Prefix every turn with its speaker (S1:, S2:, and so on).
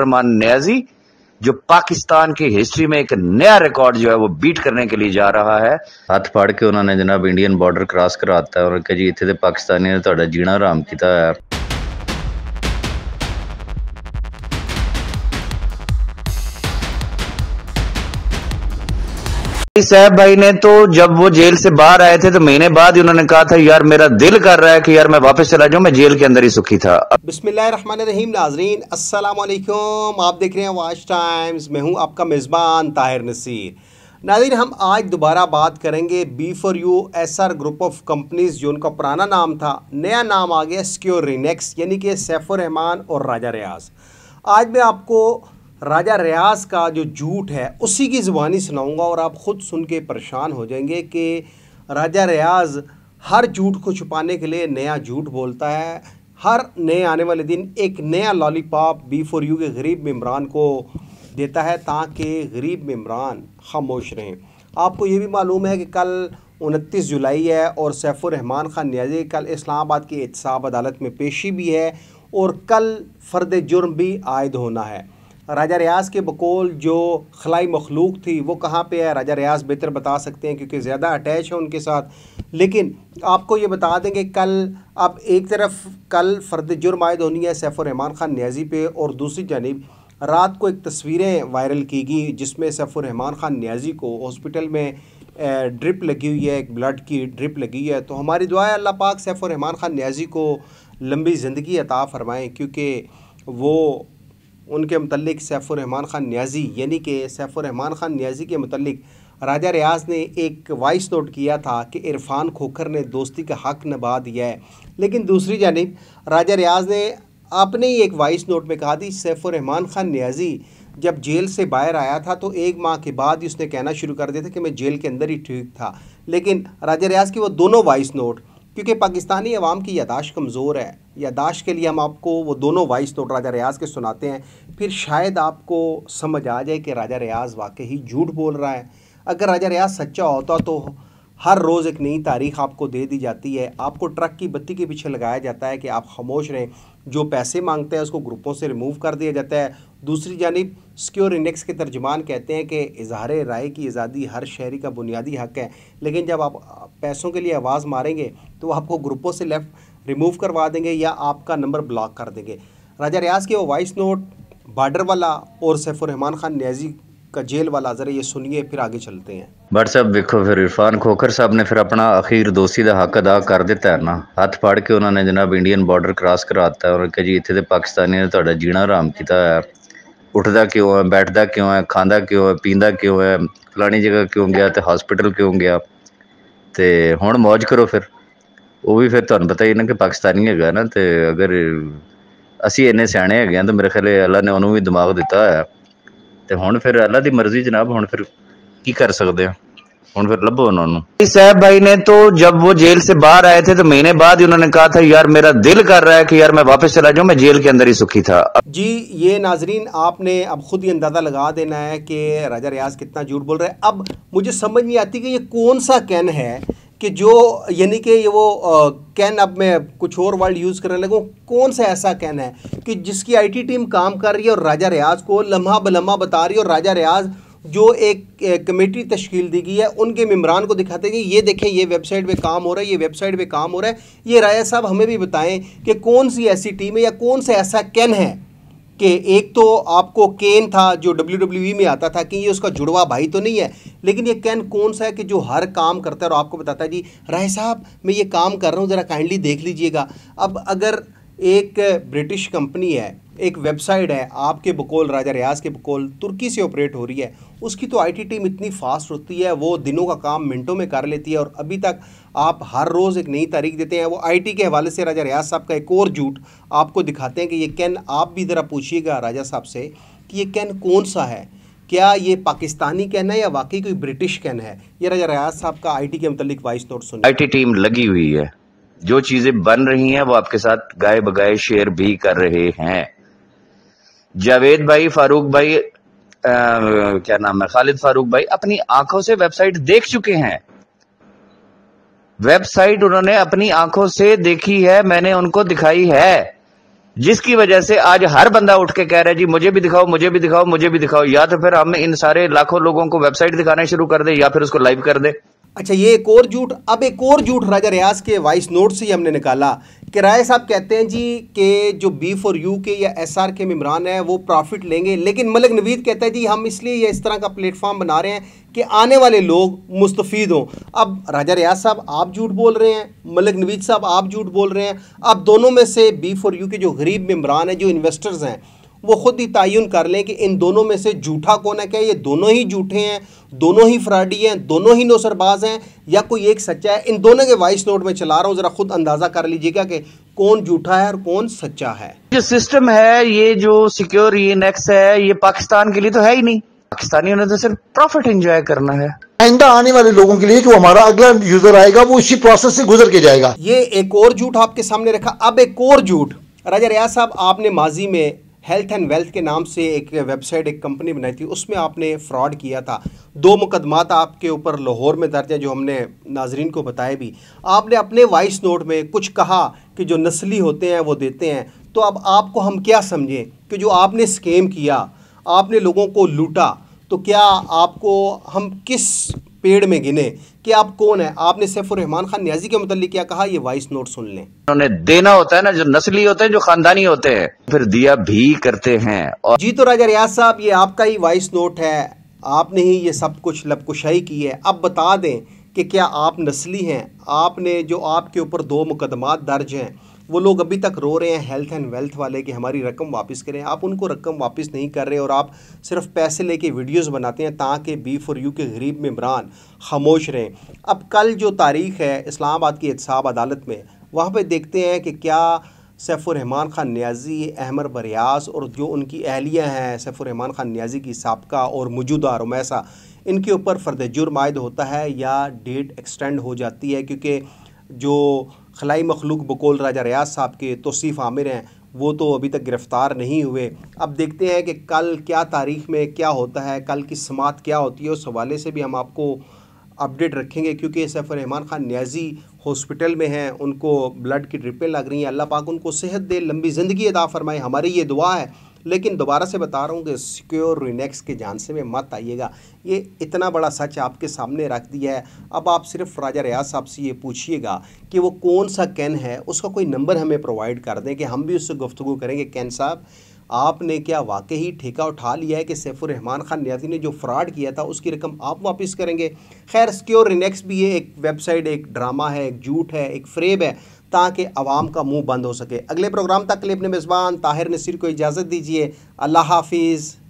S1: Superman Niazi जो पाकिस्तान की history में एक नया रिकॉर्ड जो है वो बीट करने के लिए जा रहा है हाथ फाड़ के उन्होंने जनाब इंडियन बॉर्डर क्रॉस कराता है और कहा जी इतने पाकिस्तानी ने तो जीना आराम किया है भाई साहब भाई ने तो जब वो जेल से बाहर आए थे तो महीने बाद ही उन्होंने कहा था यार मेरा दिल कर रहा है कि यार मैं वापस चला जाऊं मैं जेल के अंदर ही सुखी था
S2: बिस्मिल्लाहिर्रहमानिर्रहीम नाजरीन अस्सलाम वालेकुम आप देख रहे हैं वाच टाइम्स मैं हूं आपका मेज़बान ताहिर नसीर नाजरीन हम आज दोबारा बात करेंगे B for U S R group of companies जो उनका पुराना नाम था नया नाम आ गया सिक्योर रिनेक्स यानी कि सैफुर रहमान और राजा रियाज आज मैं आपको राजा रियाज का जो झूठ है उसी की ज़ुबानी सुनाऊंगा और आप ख़ुद सुन के परेशान हो जाएंगे कि राजा रियाज हर झूठ को छुपाने के लिए नया झूठ बोलता है हर नए आने वाले दिन एक नया लॉलीपॉप बी फोर यू के गरीब मम्बरान को देता है ताकि गरीब मम्बरान खामोश रहें आपको ये भी मालूम है कि कल उनतीस जुलाई है और सैफुररहमान ख़ान न्याजी कल इस्लामाबाद की एहतसाब अदालत में पेशी भी है और कल फ़र्द जुर्म भी आयद होना है राजा रियाज़ के बकोल जो खलाई मखलूक थी वो कहाँ पे है राजा रियाज़ बेहतर बता सकते हैं क्योंकि ज़्यादा अटैच है उनके साथ लेकिन आपको ये बता दें कि कल अब एक तरफ कल फर्द जुर्म आयद होनी है सैफुररहमान रहमान ख़ान न्याजी पे और दूसरी जानब रात को एक तस्वीरें वायरल की गई जिसमें सैफुररहमान रहमान ख़ान न्याजी को हॉस्पिटल में ड्रिप लगी हुई है एक ब्लड की ड्रिप लगी है तो हमारी दुआ है अल्लाह पाक सैफ़ुर रहमान ख़ान न्याजी को लंबी ज़िंदगी अता फ़रमाएँ क्योंकि वो उनके मतलब सैफ़ुररहमान ख़ान न्याजी यानी कि सैफ़ुररहमान ख़ान न्याजी के मतलब राजा रियाज ने एक वॉइस नोट किया था कि इरफान खोखर ने दोस्ती का हक नभा दिया है लेकिन दूसरी जानब राजा रियाज ने अपने ही एक वॉइस नोट में कहा थी सैफ़ुररहमान ख़ान न्याजी जब जेल से बाहर आया था तो एक माह के बाद ही उसने कहना शुरू कर दिया था कि मैं जेल के अंदर ही ठीक था लेकिन राजा रियाज की वो दोनों वॉइस नोट क्योंकि पाकिस्तानी अवाम की यादाश्त कमज़ोर है यादाश्त के लिए हम आपको वो दोनों वाइस तो राजा रियाज के सुनाते हैं फिर शायद आपको समझ आ जाए कि राजा रियाज वाकई ही झूठ बोल रहा है अगर राजा रियाज सच्चा होता तो हर रोज़ एक नई तारीख आपको दे दी जाती है आपको ट्रक की बत्ती के पीछे लगाया जाता है कि आप खामोश रहें जो पैसे मांगते हैं उसको ग्रुपों से रिमूव कर दिया जाता है दूसरी जानब सिक्योर इंडेक्स के तर्जमान कहते हैं कि इजहार राय की आज़ादी हर शहरी का बुनियादी हक है लेकिन जब आप पैसों के लिए आवाज़ मारेंगे तो आपको ग्रुपों से लेफ्ट रिमूव करवा देंगे या आपका नंबर ब्लॉक कर देंगे राजा रियाज के वो वॉइस नोट बार्डर वाला और सैफुररहमान ख़ान न्याजी का जेल वाला ज़रा ये सुनिए फिर आगे चलते हैं
S1: बट साहब देखो फिर इरफान खोखर साहब ने फिर अपना अखीर दोस्ती का हक अदा कर दिता है ना हथ फाड़ के उन्होंने जनाब इंडियन बॉर्डर क्रॉस कराता है उन्होंने कहा जी इतने तो पाकिस्तानियों ने तो जीना आराम किया है ਉੱਠਦਾ ਕਿਉਂ ਹੈ ਬੈਠਦਾ ਕਿਉਂ ਹੈ ਖਾਂਦਾ ਕਿਉਂ ਹੈ ਪੀਂਦਾ ਕਿਉਂ ਹੈ ਫਲਾਣੀ ਜਗ੍ਹਾ ਕਿਉਂ ਗਿਆ ਤੇ ਹਸਪੀਟਲ ਕਿਉਂ ਗਿਆ ਤੇ ਹੁਣ ਮौज ਕਰੋ ਫਿਰ ਉਹ ਵੀ ਫਿਰ ਤੁਹਾਨੂੰ ਪਤਾ ਹੀ ਨਾ ਕਿ ਪਾਕਿਸਤਾਨੀ ਹੈਗਾ ਨਾ ਤੇ ਅਗਰ ਅਸੀਂ ਇੰਨੇ ਸਿਆਣੇ ਹੈਗੇ ਆ ਤਾਂ ਮੇਰੇ ਖਿਆਲ ਅੱਲਾ ਨੇ ਉਹਨੂੰ ਵੀ ਦਿਮਾਗ ਦਿੱਤਾ ਹੋਇਆ ਤੇ ਹੁਣ ਫਿਰ ਅੱਲਾ ਦੀ ਮਰਜ਼ੀ ਜਨਾਬ ਹੁਣ ਫਿਰ ਕੀ ਕਰ ਸਕਦੇ ਆ और फिर लबो उन्होंने साहब भाई ने तो जब वो जेल से बाहर आए थे तो महीने बाद ही उन्होंने कहा था यार मेरा दिल कर रहा है कि यार मैं वापस चला जाऊँ मैं जेल के अंदर ही सुखी था
S2: जी ये नाजरीन आपने अब खुद ही अंदाजा लगा देना है कि राजा रियाज कितना झूठ बोल रहा है अब मुझे समझ नहीं आती कि ये कौन सा कैन है कि जो यानी कि ये वो कैन अब मैं कुछ और वर्ल्ड यूज़ करने लगूँ कौन सा ऐसा कैन है कि जिसकी आईटी टीम काम कर रही है और राजा रियाज को लम्हा बलम्हा बता रही है और राजा रियाज़ जो एक, कमेटी तश्कील दी गई है उनके मम्बरान को दिखाते हैं कि ये देखें ये वेबसाइट पे काम हो रहा है ये वेबसाइट पे काम हो रहा है ये राया साहब हमें भी बताएं कि कौन सी ऐसी टीम है या कौन सा ऐसा कैन है कि एक तो आपको केन था जो डब्ल्यू डब्ल्यू e में आता था कि ये उसका जुड़वा भाई तो नहीं है लेकिन ये कैन कौन सा है कि जो हर काम करता है और आपको बताता है जी राय साहब मैं ये काम कर रहा हूँ ज़रा काइंडली देख लीजिएगा अब अगर एक ब्रिटिश कंपनी है एक वेबसाइट है आपके बकोल राजा रियाज के बकोल तुर्की से ऑपरेट हो रही है उसकी तो आईटी टीम इतनी फास्ट होती है वो दिनों का काम मिनटों में कर लेती है और अभी तक आप हर रोज़ एक नई तारीख देते हैं वो आईटी के हवाले से राजा रियाज साहब का एक और झूठ आपको दिखाते हैं कि ये कैन आप भी ज़रा पूछिएगा राजा साहब से कि ये कैन कौन सा है क्या ये पाकिस्तानी कहना है या वाकई कोई ब्रिटिश कहना है ये राजा रियाज साहब का आई के मतलब वाइस नोट सुन आई
S1: टीम लगी हुई है जो चीजें बन रही हैं वो आपके साथ गाय बगाए शेयर भी कर रहे हैं जावेद भाई फारूक भाई आ, क्या नाम है खालिद फारूक भाई अपनी आंखों से वेबसाइट देख चुके हैं वेबसाइट उन्होंने अपनी आंखों से देखी है मैंने उनको दिखाई है जिसकी वजह से आज हर बंदा उठ के कह रहा है जी मुझे भी दिखाओ मुझे भी दिखाओ मुझे भी दिखाओ या तो फिर हम इन सारे लाखों लोगों को वेबसाइट दिखाना शुरू कर दे या फिर उसको लाइव कर दे
S2: अच्छा ये एक और झूठ अब एक और झूठ राजा रियाज के वाइस नोट से ही हमने निकाला कि राय साहब कहते हैं जी कि जो बी फॉर यू के या एस आर के ममरान हैं वो प्रॉफिट लेंगे लेकिन मलिक नवीद कहता है जी हम इसलिए ये इस तरह का प्लेटफॉर्म बना रहे हैं कि आने वाले लोग मुस्तफ़ हों अब राजा रियाज साहब आप झूठ बोल रहे हैं मलिक नवीद साहब आप झूठ बोल रहे हैं अब दोनों में से बी फॉर यू के जो गरीब मम्बरान हैं जो इन्वेस्टर्स हैं वो ख़ुद ही तयन कर लें कि इन दोनों में से झूठा कौन है क्या ये दोनों ही झूठे हैं दोनों ही फ्राडी हैं दोनों ही नौसरबाज हैं या कोई एक सच्चा है इन दोनों के वॉइस नोट में चला रहा हूँ ज़रा खुद अंदाज़ा कर लीजिएगा कि कौन झूठा है और कौन सच्चा है
S1: जो सिस्टम है ये जो सिक्योर इनक्स है ये पाकिस्तान के लिए तो है ही नहीं पाकिस्तानियों ने तो सिर्फ प्रॉफिट इंजॉय करना है आइंदा आने
S2: वाले लोगों के लिए जो हमारा अगला यूजर आएगा वो इसी प्रोसेस से गुजर के जाएगा
S1: ये एक और झूठ आपके
S2: सामने रखा अब एक और झूठ राजा रियाज साहब आपने माजी में हेल्थ एंड वेल्थ के नाम से एक वेबसाइट एक कंपनी बनाई थी उसमें आपने फ्रॉड किया था दो मुकदमात आपके ऊपर लाहौर में दर्ज हैं जो हमने नाजरीन को बताए भी आपने अपने वॉइस नोट में कुछ कहा कि जो नस्ली होते हैं वो देते हैं तो अब आपको हम क्या समझें कि जो आपने स्कैम किया आपने लोगों को लूटा तो क्या आपको हम किस पेड़ में गिने कि आप कौन है आपने सैफ रहमान खान न्याजी के मुतल क्या कहा ये वॉइस नोट सुन लें
S1: उन्होंने देना होता है ना जो नस्ली होते हैं जो खानदानी होते हैं फिर दिया भी करते हैं और जी तो
S2: राजा रियाज साहब ये आपका ही वॉइस नोट है आपने ही ये सब कुछ लपकुशाई की है अब बता दें कि क्या आप नस्ली हैं आपने जो आपके ऊपर दो मुकदमा दर्ज हैं वो लोग अभी तक रो रहे हैं हेल्थ एंड वेल्थ वाले कि हमारी रकम वापस करें आप उनको रकम वापस नहीं कर रहे और आप सिर्फ पैसे लेके वीडियोस बनाते हैं ताकि बी फॉर यू के गरीब मम्बरान खामोश रहें अब कल जो तारीख है इस्लामाबाद की एहसाब अदालत में वहाँ पर देखते हैं कि क्या सैफुररहमान ख़ान न्याजी अहमर बरियास और जो उनकी अहलिया हैं सैफुररहमान ख़ान न्याजी की सबका और मौजूदा रोमैसा इनके ऊपर फर्द जुर्म आयद होता है या डेट एक्सटेंड हो जाती है क्योंकि जो खलाई मखलूक बकोल राजा रियाज साहब के तोसीफ़ आमिर हैं वो तो अभी तक गिरफ़्तार नहीं हुए अब देखते हैं कि कल क्या तारीख में क्या होता है कल की समात क्या होती है उस हवाले से भी हम आपको अपडेट रखेंगे क्योंकि सैफ रहमान ख़ान न्याजी हॉस्पिटल में हैं उनको ब्लड की ड्रिपें लग रही हैं अल्लाह पाक उनको सेहत दे लंबी ज़िंदगी अदा फरमाए हमारी ये दुआ है लेकिन दोबारा से बता रहा हूँ कि सिक्योर रिनेक्स के से में मत आइएगा ये इतना बड़ा सच आपके सामने रख दिया है अब आप सिर्फ राजा रियाज साहब से ये पूछिएगा कि वो कौन सा कैन है उसका कोई नंबर हमें प्रोवाइड कर दें कि हम भी उससे गुफ्तु करेंगे कैन साहब आपने क्या वाकई ही ठेका उठा लिया है कि सैफुररहमान खान न्याजी ने जो फ्रॉड किया था उसकी रकम आप वापस करेंगे खैर सिक्योर रिनेक्स भी ये एक वेबसाइट एक ड्रामा है एक झूठ है एक फ्रेब है ताकि आवाम का मुंह बंद हो सके अगले प्रोग्राम तक के लिए अपने मेज़बान ताहिर नसीर को इजाज़त दीजिए अल्लाह हाफिज़